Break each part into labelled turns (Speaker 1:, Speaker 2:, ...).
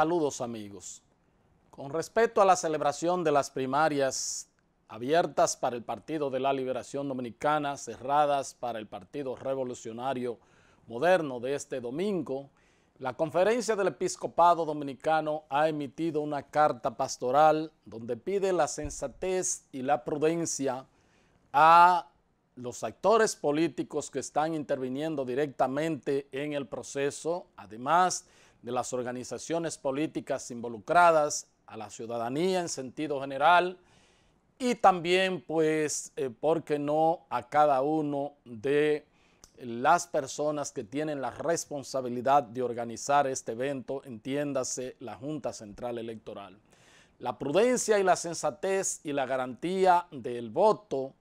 Speaker 1: Saludos amigos. Con respecto a la celebración de las primarias abiertas para el Partido de la Liberación Dominicana, cerradas para el Partido Revolucionario Moderno de este domingo, la Conferencia del Episcopado Dominicano ha emitido una carta pastoral donde pide la sensatez y la prudencia a los actores políticos que están interviniendo directamente en el proceso, además de las organizaciones políticas involucradas, a la ciudadanía en sentido general y también, pues, eh, ¿por qué no?, a cada uno de las personas que tienen la responsabilidad de organizar este evento, entiéndase la Junta Central Electoral. La prudencia y la sensatez y la garantía del voto,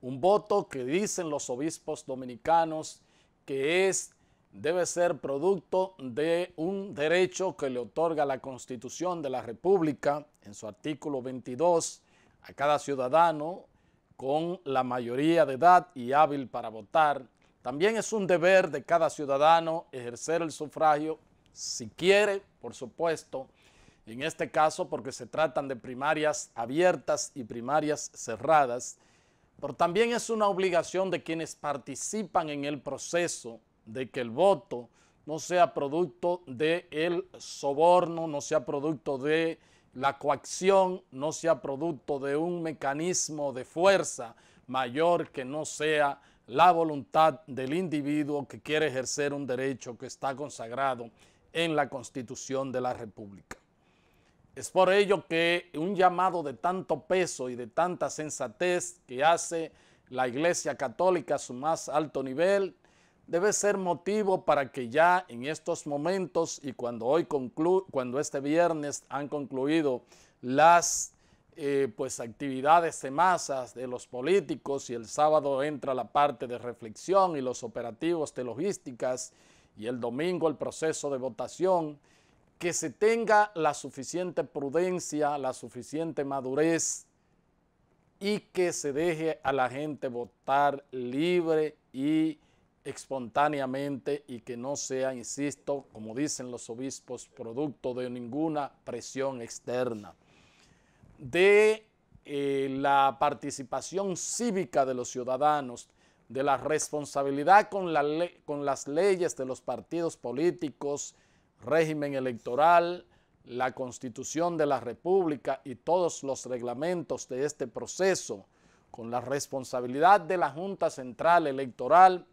Speaker 1: un voto que dicen los obispos dominicanos que es debe ser producto de un derecho que le otorga la Constitución de la República en su artículo 22 a cada ciudadano con la mayoría de edad y hábil para votar. También es un deber de cada ciudadano ejercer el sufragio si quiere, por supuesto, en este caso porque se tratan de primarias abiertas y primarias cerradas, pero también es una obligación de quienes participan en el proceso de que el voto no sea producto del el soborno, no sea producto de la coacción, no sea producto de un mecanismo de fuerza mayor que no sea la voluntad del individuo que quiere ejercer un derecho que está consagrado en la Constitución de la República. Es por ello que un llamado de tanto peso y de tanta sensatez que hace la Iglesia Católica a su más alto nivel, debe ser motivo para que ya en estos momentos y cuando hoy cuando este viernes han concluido las eh, pues actividades de masas de los políticos y el sábado entra la parte de reflexión y los operativos de logísticas y el domingo el proceso de votación, que se tenga la suficiente prudencia, la suficiente madurez y que se deje a la gente votar libre y espontáneamente y que no sea, insisto, como dicen los obispos, producto de ninguna presión externa. De eh, la participación cívica de los ciudadanos, de la responsabilidad con las leyes de los partidos políticos, régimen electoral, la constitución de la república y todos los reglamentos de este proceso, con la responsabilidad de la Junta Central Electoral,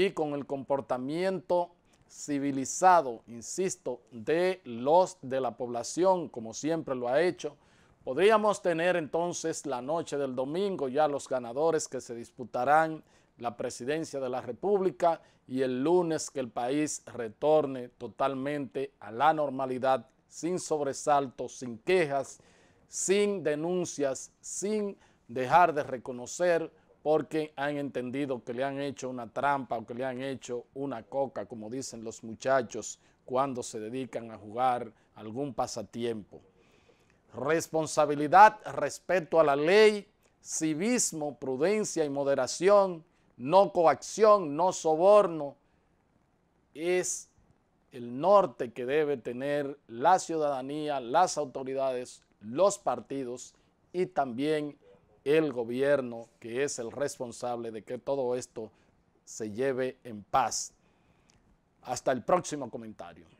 Speaker 1: y con el comportamiento civilizado, insisto, de los de la población, como siempre lo ha hecho, podríamos tener entonces la noche del domingo ya los ganadores que se disputarán la presidencia de la República y el lunes que el país retorne totalmente a la normalidad, sin sobresaltos, sin quejas, sin denuncias, sin dejar de reconocer porque han entendido que le han hecho una trampa o que le han hecho una coca, como dicen los muchachos cuando se dedican a jugar algún pasatiempo. Responsabilidad, respeto a la ley, civismo, prudencia y moderación, no coacción, no soborno, es el norte que debe tener la ciudadanía, las autoridades, los partidos y también el gobierno que es el responsable de que todo esto se lleve en paz. Hasta el próximo comentario.